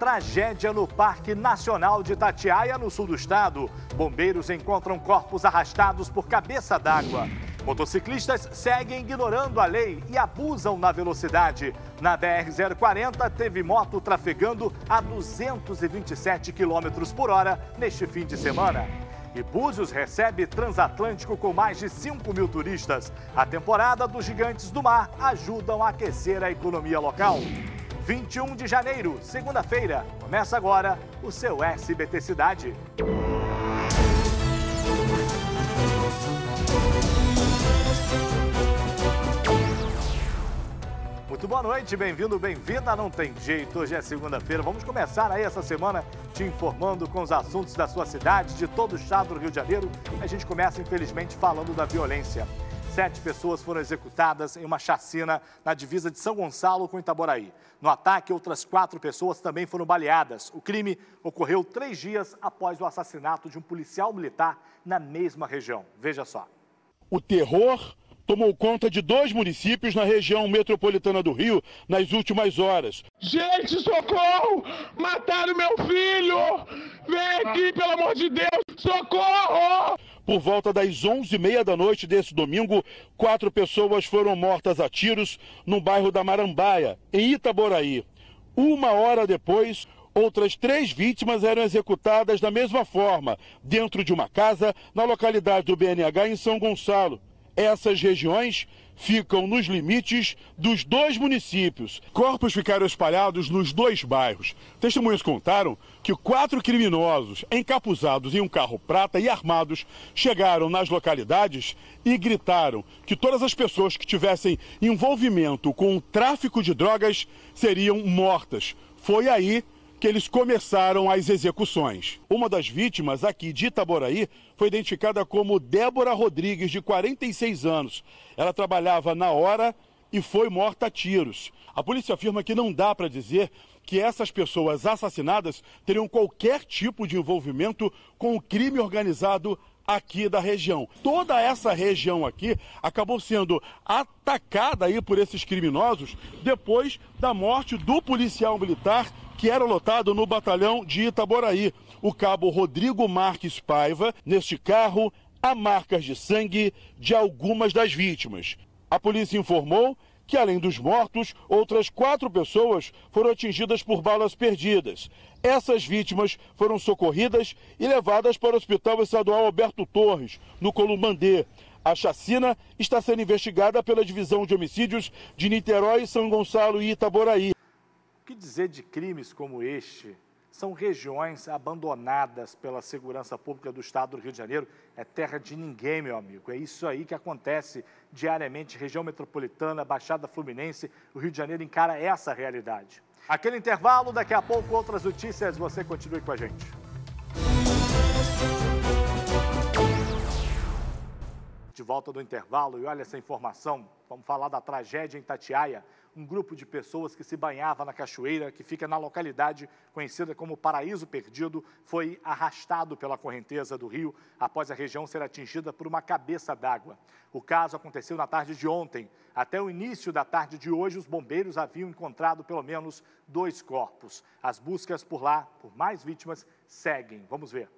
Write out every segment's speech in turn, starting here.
tragédia no Parque Nacional de Itatiaia, no sul do estado. Bombeiros encontram corpos arrastados por cabeça d'água. Motociclistas seguem ignorando a lei e abusam na velocidade. Na BR-040, teve moto trafegando a 227 km por hora neste fim de semana. E Búzios recebe transatlântico com mais de 5 mil turistas. A temporada dos gigantes do mar ajudam a aquecer a economia local. 21 de janeiro, segunda-feira. Começa agora o seu SBT Cidade. Muito boa noite, bem-vindo, bem-vinda. Não tem jeito, hoje é segunda-feira. Vamos começar aí essa semana te informando com os assuntos da sua cidade, de todo o estado do Rio de Janeiro. A gente começa, infelizmente, falando da violência. Sete pessoas foram executadas em uma chacina na divisa de São Gonçalo com Itaboraí. No ataque, outras quatro pessoas também foram baleadas. O crime ocorreu três dias após o assassinato de um policial militar na mesma região. Veja só. O terror tomou conta de dois municípios na região metropolitana do Rio nas últimas horas. Gente, socorro! Mataram meu filho! Vem aqui, pelo amor de Deus! Socorro! Por volta das 11h30 da noite desse domingo, quatro pessoas foram mortas a tiros no bairro da Marambaia, em Itaboraí. Uma hora depois, outras três vítimas eram executadas da mesma forma, dentro de uma casa, na localidade do BNH, em São Gonçalo. Essas regiões ficam nos limites dos dois municípios. Corpos ficaram espalhados nos dois bairros. Testemunhas contaram que quatro criminosos, encapuzados em um carro prata e armados, chegaram nas localidades e gritaram que todas as pessoas que tivessem envolvimento com o tráfico de drogas seriam mortas. Foi aí que eles começaram as execuções. Uma das vítimas aqui de Itaboraí foi identificada como Débora Rodrigues, de 46 anos. Ela trabalhava na hora e foi morta a tiros. A polícia afirma que não dá para dizer que essas pessoas assassinadas teriam qualquer tipo de envolvimento com o crime organizado aqui da região. Toda essa região aqui acabou sendo atacada aí por esses criminosos depois da morte do policial militar que era lotado no batalhão de Itaboraí. O cabo Rodrigo Marques Paiva, neste carro, há marcas de sangue de algumas das vítimas. A polícia informou que, além dos mortos, outras quatro pessoas foram atingidas por balas perdidas. Essas vítimas foram socorridas e levadas para o Hospital Estadual Alberto Torres, no Columbandê. A chacina está sendo investigada pela Divisão de Homicídios de Niterói, São Gonçalo e Itaboraí que dizer de crimes como este? São regiões abandonadas pela segurança pública do estado do Rio de Janeiro. É terra de ninguém, meu amigo. É isso aí que acontece diariamente. Região metropolitana, Baixada Fluminense, o Rio de Janeiro encara essa realidade. Aquele intervalo, daqui a pouco outras notícias. Você continue com a gente. De volta do intervalo, e olha essa informação. Vamos falar da tragédia em Tatiaia um grupo de pessoas que se banhava na cachoeira, que fica na localidade conhecida como Paraíso Perdido, foi arrastado pela correnteza do rio após a região ser atingida por uma cabeça d'água. O caso aconteceu na tarde de ontem. Até o início da tarde de hoje, os bombeiros haviam encontrado pelo menos dois corpos. As buscas por lá, por mais vítimas, seguem. Vamos ver.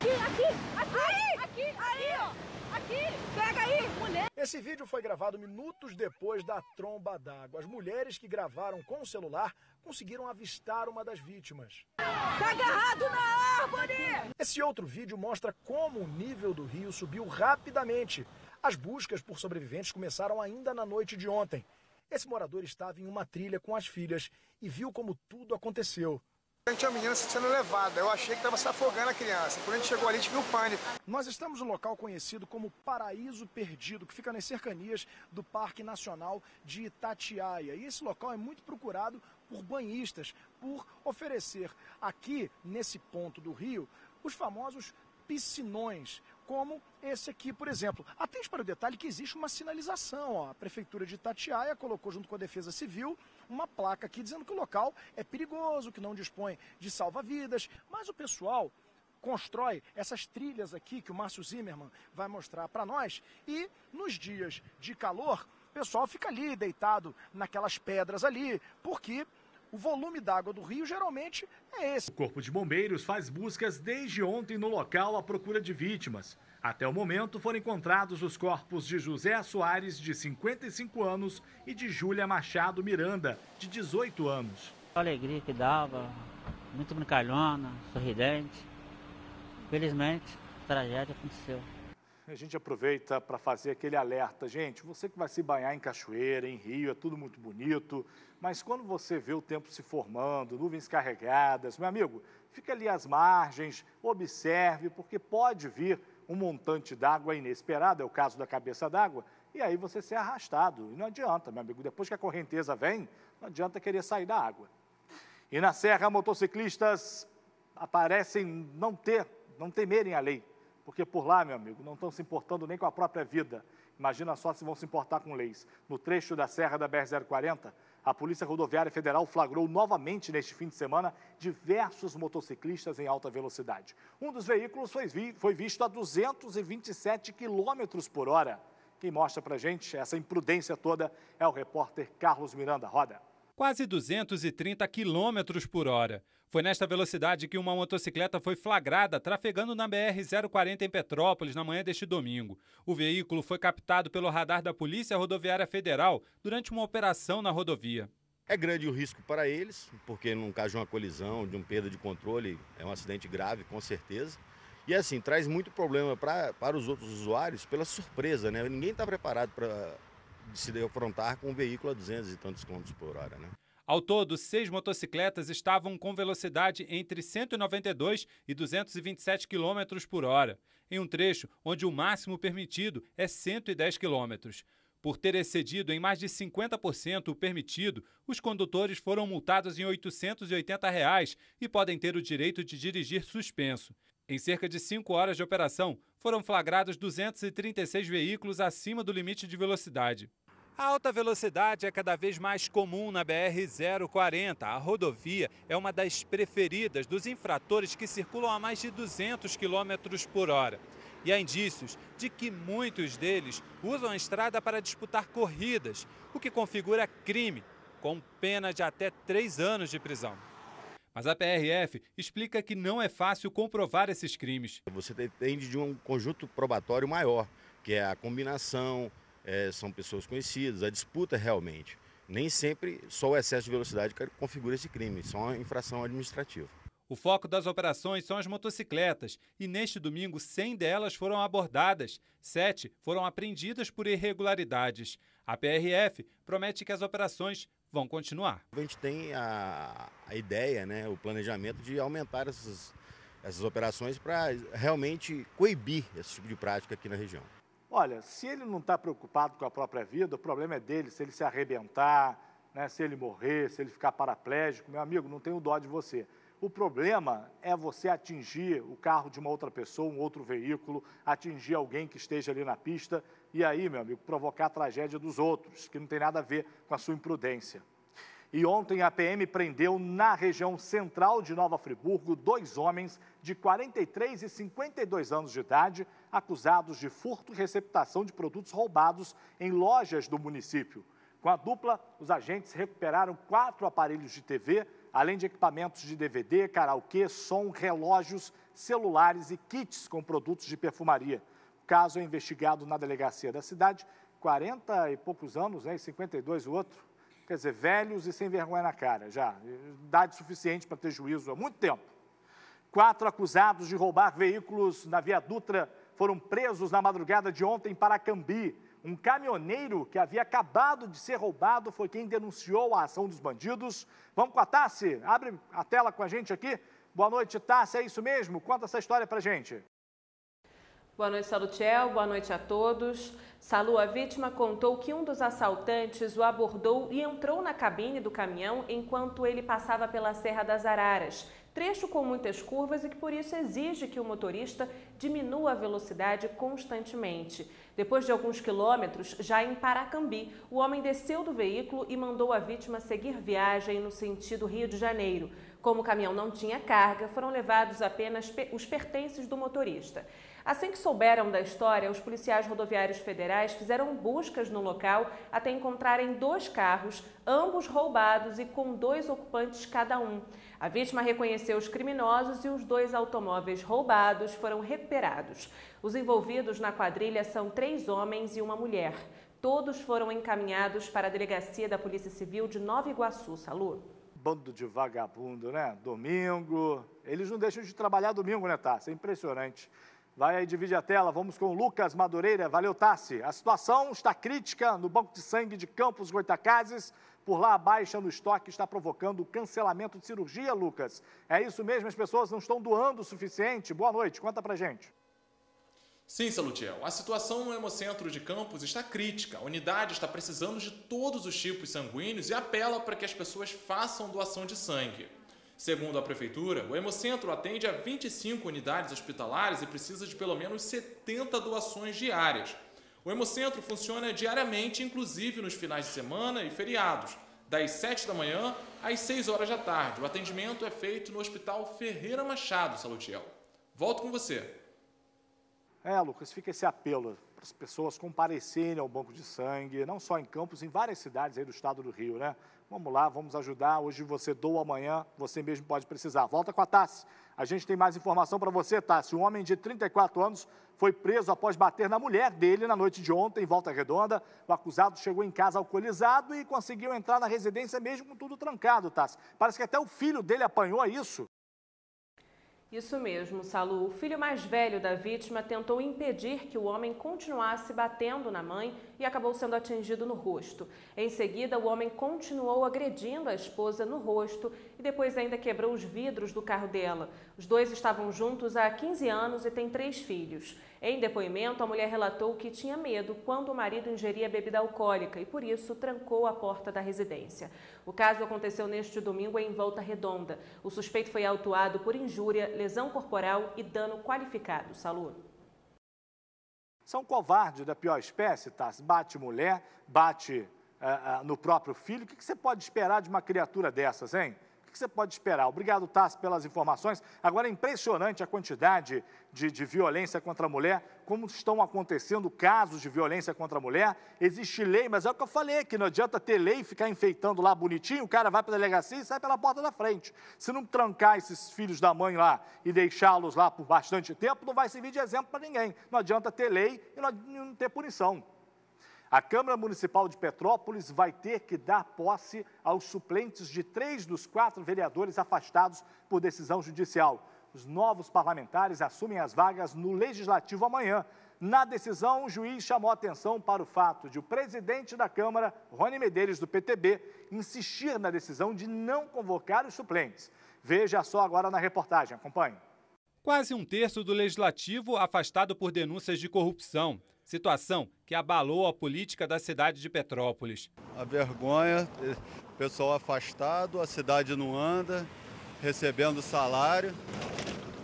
Aqui, aqui, aqui, aqui, aqui, ó. Aqui, pega aí, mulher. Esse vídeo foi gravado minutos depois da tromba d'água. As mulheres que gravaram com o celular conseguiram avistar uma das vítimas. Tá agarrado na árvore! Esse outro vídeo mostra como o nível do rio subiu rapidamente. As buscas por sobreviventes começaram ainda na noite de ontem. Esse morador estava em uma trilha com as filhas e viu como tudo aconteceu. A tinha uma menina sendo levada. Eu achei que estava se afogando a criança. Quando a gente chegou ali, a gente viu o pânico. Nós estamos no local conhecido como Paraíso Perdido, que fica nas cercanias do Parque Nacional de Itatiaia. E esse local é muito procurado por banhistas, por oferecer aqui, nesse ponto do rio, os famosos piscinões, como esse aqui, por exemplo. Atente para o detalhe que existe uma sinalização. Ó. A Prefeitura de Itatiaia colocou junto com a Defesa Civil uma placa aqui dizendo que o local é perigoso, que não dispõe de salva-vidas, mas o pessoal constrói essas trilhas aqui que o Márcio Zimmermann vai mostrar para nós e nos dias de calor, o pessoal fica ali deitado naquelas pedras ali, porque o volume d'água do rio geralmente é esse. O Corpo de Bombeiros faz buscas desde ontem no local à procura de vítimas. Até o momento foram encontrados os corpos de José Soares, de 55 anos, e de Júlia Machado Miranda, de 18 anos. A alegria que dava, muito brincalhona, sorridente. Felizmente, a tragédia aconteceu a gente aproveita para fazer aquele alerta. Gente, você que vai se banhar em cachoeira, em rio, é tudo muito bonito, mas quando você vê o tempo se formando, nuvens carregadas, meu amigo, fica ali às margens, observe, porque pode vir um montante d'água inesperado, é o caso da cabeça d'água, e aí você ser arrastado. E não adianta, meu amigo, depois que a correnteza vem, não adianta querer sair da água. E na serra, motociclistas aparecem não ter, não temerem a lei porque por lá, meu amigo, não estão se importando nem com a própria vida. Imagina só se vão se importar com leis. No trecho da Serra da BR-040, a Polícia Rodoviária Federal flagrou novamente neste fim de semana diversos motociclistas em alta velocidade. Um dos veículos foi, vi foi visto a 227 quilômetros por hora. Quem mostra para gente essa imprudência toda é o repórter Carlos Miranda Roda quase 230 km por hora. Foi nesta velocidade que uma motocicleta foi flagrada trafegando na BR-040 em Petrópolis na manhã deste domingo. O veículo foi captado pelo radar da Polícia Rodoviária Federal durante uma operação na rodovia. É grande o risco para eles, porque no caso de uma colisão, de uma perda de controle, é um acidente grave, com certeza. E assim, traz muito problema pra, para os outros usuários pela surpresa, né? Ninguém está preparado para se defrontar com um veículo a 200 e tantos quilômetros por hora. Né? Ao todo, seis motocicletas estavam com velocidade entre 192 e 227 km por hora, em um trecho onde o máximo permitido é 110 km. Por ter excedido em mais de 50% o permitido, os condutores foram multados em R$ 880 reais e podem ter o direito de dirigir suspenso. Em cerca de cinco horas de operação, foram flagrados 236 veículos acima do limite de velocidade. A alta velocidade é cada vez mais comum na BR-040. A rodovia é uma das preferidas dos infratores que circulam a mais de 200 km por hora. E há indícios de que muitos deles usam a estrada para disputar corridas, o que configura crime, com pena de até três anos de prisão. Mas a PRF explica que não é fácil comprovar esses crimes. Você depende de um conjunto probatório maior, que é a combinação, é, são pessoas conhecidas, a disputa realmente. Nem sempre só o excesso de velocidade configura esse crime, só é uma infração administrativa. O foco das operações são as motocicletas e neste domingo 100 delas foram abordadas, sete foram apreendidas por irregularidades. A PRF promete que as operações vão continuar. A gente tem a, a ideia, né, o planejamento de aumentar essas, essas operações para realmente coibir esse tipo de prática aqui na região. Olha, se ele não está preocupado com a própria vida, o problema é dele, se ele se arrebentar, né, se ele morrer, se ele ficar paraplégico, meu amigo, não tenho dó de você. O problema é você atingir o carro de uma outra pessoa, um outro veículo, atingir alguém que esteja ali na pista e aí, meu amigo, provocar a tragédia dos outros, que não tem nada a ver com a sua imprudência. E ontem a PM prendeu na região central de Nova Friburgo dois homens de 43 e 52 anos de idade, acusados de furto e receptação de produtos roubados em lojas do município. Com a dupla, os agentes recuperaram quatro aparelhos de TV, além de equipamentos de DVD, karaokê, som, relógios, celulares e kits com produtos de perfumaria. O caso é investigado na delegacia da cidade, 40 e poucos anos, né, 52 o outro quer dizer, velhos e sem vergonha na cara, já, idade suficiente para ter juízo há muito tempo. Quatro acusados de roubar veículos na Via Dutra foram presos na madrugada de ontem em Paracambi. Um caminhoneiro que havia acabado de ser roubado foi quem denunciou a ação dos bandidos. Vamos com a Tassi, abre a tela com a gente aqui. Boa noite, Tassi, é isso mesmo? Conta essa história para gente. Boa noite, Salutiel. Boa noite a todos. Salu, a vítima, contou que um dos assaltantes o abordou e entrou na cabine do caminhão enquanto ele passava pela Serra das Araras, trecho com muitas curvas e que por isso exige que o motorista diminua a velocidade constantemente. Depois de alguns quilômetros, já em Paracambi, o homem desceu do veículo e mandou a vítima seguir viagem no sentido Rio de Janeiro. Como o caminhão não tinha carga, foram levados apenas os pertences do motorista. Assim que souberam da história, os policiais rodoviários federais fizeram buscas no local até encontrarem dois carros, ambos roubados e com dois ocupantes cada um. A vítima reconheceu os criminosos e os dois automóveis roubados foram recuperados. Os envolvidos na quadrilha são três homens e uma mulher. Todos foram encaminhados para a delegacia da Polícia Civil de Nova Iguaçu, Salu. Bando de vagabundo, né? Domingo. Eles não deixam de trabalhar domingo, né, Tá? Isso é impressionante. Vai aí, divide a tela. Vamos com o Lucas Madureira. Valeu, Tassi. A situação está crítica no banco de sangue de Campos Goitacazes. Por lá, a baixa no estoque está provocando cancelamento de cirurgia, Lucas. É isso mesmo? As pessoas não estão doando o suficiente? Boa noite. Conta pra gente. Sim, Salutiel. A situação no Hemocentro de Campos está crítica. A unidade está precisando de todos os tipos sanguíneos e apela para que as pessoas façam doação de sangue. Segundo a Prefeitura, o Hemocentro atende a 25 unidades hospitalares e precisa de pelo menos 70 doações diárias. O Hemocentro funciona diariamente, inclusive nos finais de semana e feriados, das 7 da manhã às 6 horas da tarde. O atendimento é feito no Hospital Ferreira Machado, Salutiel. Volto com você. É, Lucas, fica esse apelo para as pessoas comparecerem ao banco de sangue, não só em Campos, em várias cidades aí do estado do Rio, né? Vamos lá, vamos ajudar. Hoje você doa, amanhã você mesmo pode precisar. Volta com a Tassi. A gente tem mais informação para você, Tassi. Um homem de 34 anos foi preso após bater na mulher dele na noite de ontem, em Volta Redonda. O acusado chegou em casa alcoolizado e conseguiu entrar na residência mesmo com tudo trancado, Tassi. Parece que até o filho dele apanhou é isso. Isso mesmo, Salu. O filho mais velho da vítima tentou impedir que o homem continuasse batendo na mãe e acabou sendo atingido no rosto. Em seguida, o homem continuou agredindo a esposa no rosto e depois ainda quebrou os vidros do carro dela. Os dois estavam juntos há 15 anos e têm três filhos. Em depoimento, a mulher relatou que tinha medo quando o marido ingeria bebida alcoólica e, por isso, trancou a porta da residência. O caso aconteceu neste domingo em Volta Redonda. O suspeito foi autuado por injúria, lesão corporal e dano qualificado. Salu. São covardes da pior espécie, tá? Bate mulher, bate uh, uh, no próprio filho. O que você pode esperar de uma criatura dessas, hein? que você pode esperar? Obrigado, Tassi, pelas informações. Agora é impressionante a quantidade de, de violência contra a mulher, como estão acontecendo casos de violência contra a mulher. Existe lei, mas é o que eu falei, que não adianta ter lei e ficar enfeitando lá bonitinho, o cara vai para a delegacia e sai pela porta da frente. Se não trancar esses filhos da mãe lá e deixá-los lá por bastante tempo, não vai servir de exemplo para ninguém. Não adianta ter lei e não, não ter punição. A Câmara Municipal de Petrópolis vai ter que dar posse aos suplentes de três dos quatro vereadores afastados por decisão judicial. Os novos parlamentares assumem as vagas no Legislativo amanhã. Na decisão, o juiz chamou atenção para o fato de o presidente da Câmara, Rony Medeiros, do PTB, insistir na decisão de não convocar os suplentes. Veja só agora na reportagem, acompanhe. Quase um terço do legislativo afastado por denúncias de corrupção situação que abalou a política da cidade de Petrópolis. A vergonha, é, pessoal afastado, a cidade não anda, recebendo salário.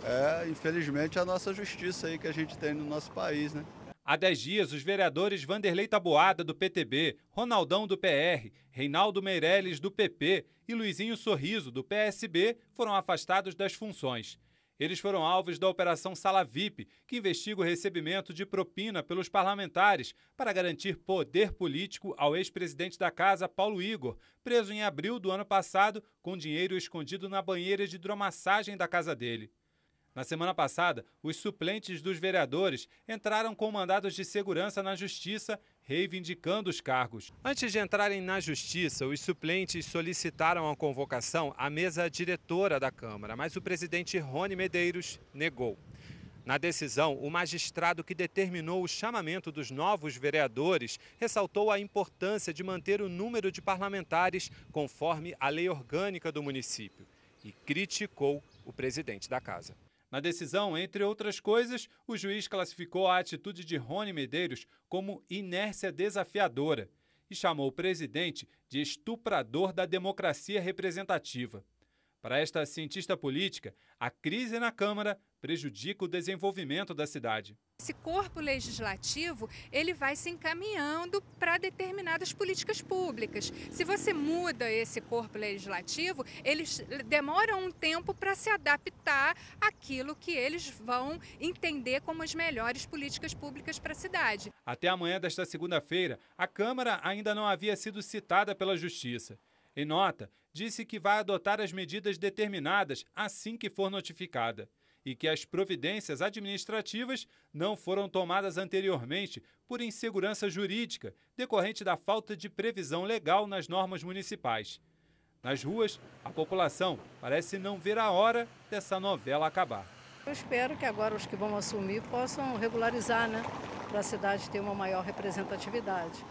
É, infelizmente, a nossa justiça aí que a gente tem no nosso país, né? Há 10 dias, os vereadores Vanderlei Taboada, do PTB, Ronaldão, do PR, Reinaldo Meirelles, do PP e Luizinho Sorriso, do PSB, foram afastados das funções. Eles foram alvos da Operação Sala VIP, que investiga o recebimento de propina pelos parlamentares para garantir poder político ao ex-presidente da casa, Paulo Igor, preso em abril do ano passado com dinheiro escondido na banheira de hidromassagem da casa dele. Na semana passada, os suplentes dos vereadores entraram com mandados de segurança na Justiça, reivindicando os cargos. Antes de entrarem na Justiça, os suplentes solicitaram a convocação à mesa diretora da Câmara, mas o presidente Rony Medeiros negou. Na decisão, o magistrado que determinou o chamamento dos novos vereadores ressaltou a importância de manter o número de parlamentares conforme a lei orgânica do município e criticou o presidente da casa. Na decisão, entre outras coisas, o juiz classificou a atitude de Rony Medeiros como inércia desafiadora e chamou o presidente de estuprador da democracia representativa. Para esta cientista política, a crise na Câmara prejudica o desenvolvimento da cidade. Esse corpo legislativo, ele vai se encaminhando para determinadas políticas públicas. Se você muda esse corpo legislativo, eles demoram um tempo para se adaptar àquilo que eles vão entender como as melhores políticas públicas para a cidade. Até amanhã desta segunda-feira, a Câmara ainda não havia sido citada pela Justiça. Em nota, disse que vai adotar as medidas determinadas assim que for notificada e que as providências administrativas não foram tomadas anteriormente por insegurança jurídica decorrente da falta de previsão legal nas normas municipais. Nas ruas, a população parece não ver a hora dessa novela acabar. Eu espero que agora os que vão assumir possam regularizar, né? Para a cidade ter uma maior representatividade.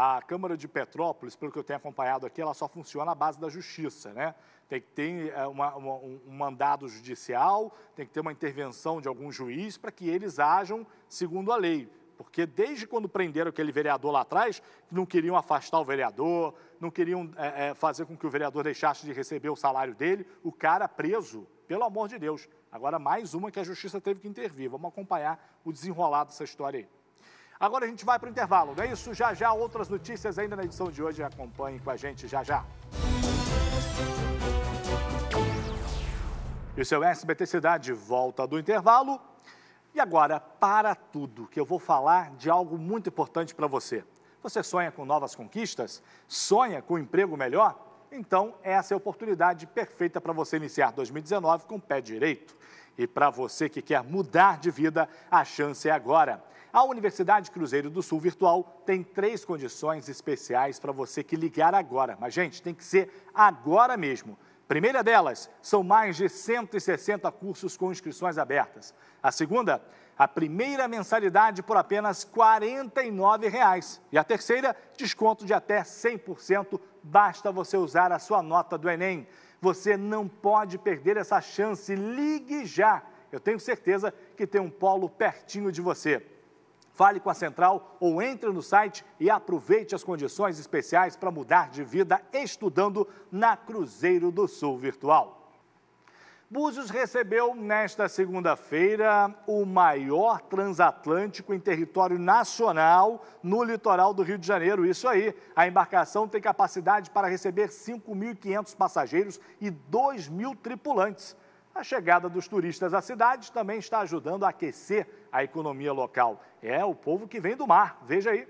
A Câmara de Petrópolis, pelo que eu tenho acompanhado aqui, ela só funciona à base da justiça, né? Tem que ter é, uma, uma, um mandado judicial, tem que ter uma intervenção de algum juiz para que eles ajam segundo a lei. Porque desde quando prenderam aquele vereador lá atrás, não queriam afastar o vereador, não queriam é, é, fazer com que o vereador deixasse de receber o salário dele, o cara preso, pelo amor de Deus. Agora, mais uma que a justiça teve que intervir. Vamos acompanhar o desenrolar dessa história aí. Agora a gente vai para o intervalo, não é isso? Já já, outras notícias ainda na edição de hoje. Acompanhe com a gente já já. E o seu SBT Cidade volta do intervalo. E agora, para tudo, que eu vou falar de algo muito importante para você. Você sonha com novas conquistas? Sonha com um emprego melhor? Então, essa é a oportunidade perfeita para você iniciar 2019 com o pé direito. E para você que quer mudar de vida, a chance é agora. A Universidade Cruzeiro do Sul Virtual tem três condições especiais para você que ligar agora. Mas, gente, tem que ser agora mesmo. Primeira delas, são mais de 160 cursos com inscrições abertas. A segunda, a primeira mensalidade por apenas R$ 49 E a terceira, desconto de até 100% Basta você usar a sua nota do Enem. Você não pode perder essa chance. Ligue já. Eu tenho certeza que tem um polo pertinho de você. Fale com a central ou entre no site e aproveite as condições especiais para mudar de vida estudando na Cruzeiro do Sul Virtual. Búzios recebeu nesta segunda-feira o maior transatlântico em território nacional no litoral do Rio de Janeiro. Isso aí, a embarcação tem capacidade para receber 5.500 passageiros e 2.000 tripulantes. A chegada dos turistas à cidade também está ajudando a aquecer a economia local. É o povo que vem do mar, veja aí.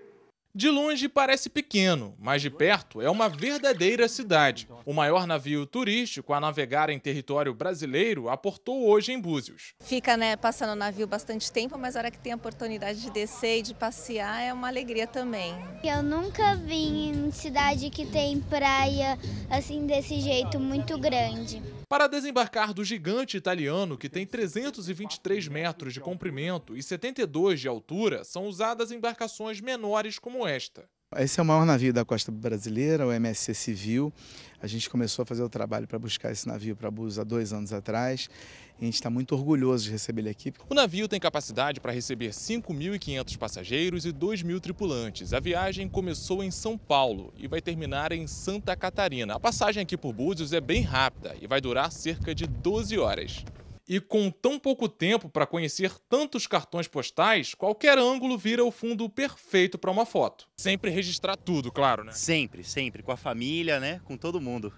De longe parece pequeno, mas de perto é uma verdadeira cidade. O maior navio turístico a navegar em território brasileiro aportou hoje em Búzios. Fica né, passando o navio bastante tempo, mas a hora que tem a oportunidade de descer e de passear é uma alegria também. Eu nunca vim em cidade que tem praia assim desse jeito muito grande. Para desembarcar do gigante italiano, que tem 323 metros de comprimento e 72 de altura, são usadas embarcações menores como esta. Esse é o maior navio da costa brasileira, o MSC Civil. A gente começou a fazer o trabalho para buscar esse navio para Búzios há dois anos atrás. E a gente está muito orgulhoso de receber ele aqui. O navio tem capacidade para receber 5.500 passageiros e 2.000 tripulantes. A viagem começou em São Paulo e vai terminar em Santa Catarina. A passagem aqui por Búzios é bem rápida e vai durar cerca de 12 horas. E com tão pouco tempo para conhecer tantos cartões postais, qualquer ângulo vira o fundo perfeito para uma foto. Sempre registrar tudo, claro, né? Sempre, sempre. Com a família, né? Com todo mundo.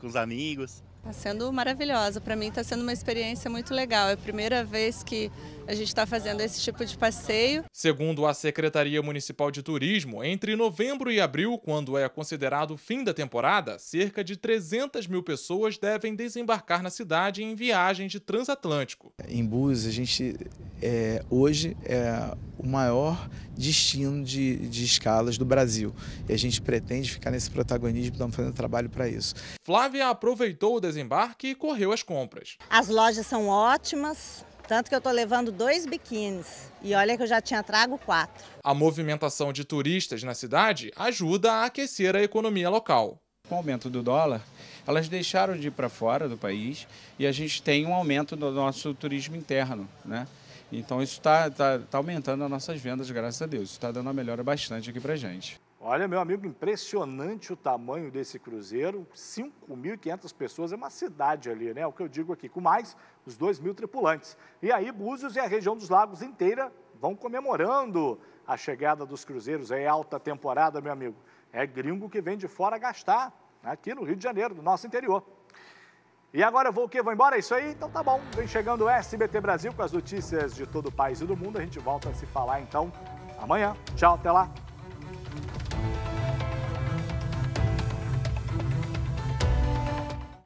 Com os amigos. Está sendo maravilhosa. Para mim está sendo uma experiência muito legal. É a primeira vez que a gente está fazendo esse tipo de passeio. Segundo a Secretaria Municipal de Turismo, entre novembro e abril, quando é considerado o fim da temporada, cerca de 300 mil pessoas devem desembarcar na cidade em viagens de transatlântico. Em Búzios, a gente é, hoje é o maior destino de, de escalas do Brasil. E a gente pretende ficar nesse protagonismo, estamos fazendo trabalho para isso. Flávia aproveitou o desembarque e correu às compras. As lojas são ótimas, tanto que eu estou levando dois biquínis. E olha que eu já tinha trago quatro. A movimentação de turistas na cidade ajuda a aquecer a economia local. Com o aumento do dólar, elas deixaram de ir para fora do país e a gente tem um aumento do nosso turismo interno, né? Então isso está tá, tá aumentando as nossas vendas, graças a Deus. Está dando uma melhora bastante aqui para gente. Olha, meu amigo, impressionante o tamanho desse cruzeiro. 5.500 pessoas, é uma cidade ali, né? É o que eu digo aqui, com mais os 2 mil tripulantes. E aí, Búzios e a região dos lagos inteira vão comemorando a chegada dos cruzeiros. É alta temporada, meu amigo. É gringo que vem de fora gastar aqui no Rio de Janeiro, no nosso interior. E agora eu vou o quê? Vou embora? É isso aí? Então tá bom. Vem chegando o SBT Brasil com as notícias de todo o país e do mundo. A gente volta a se falar então amanhã. Tchau, até lá.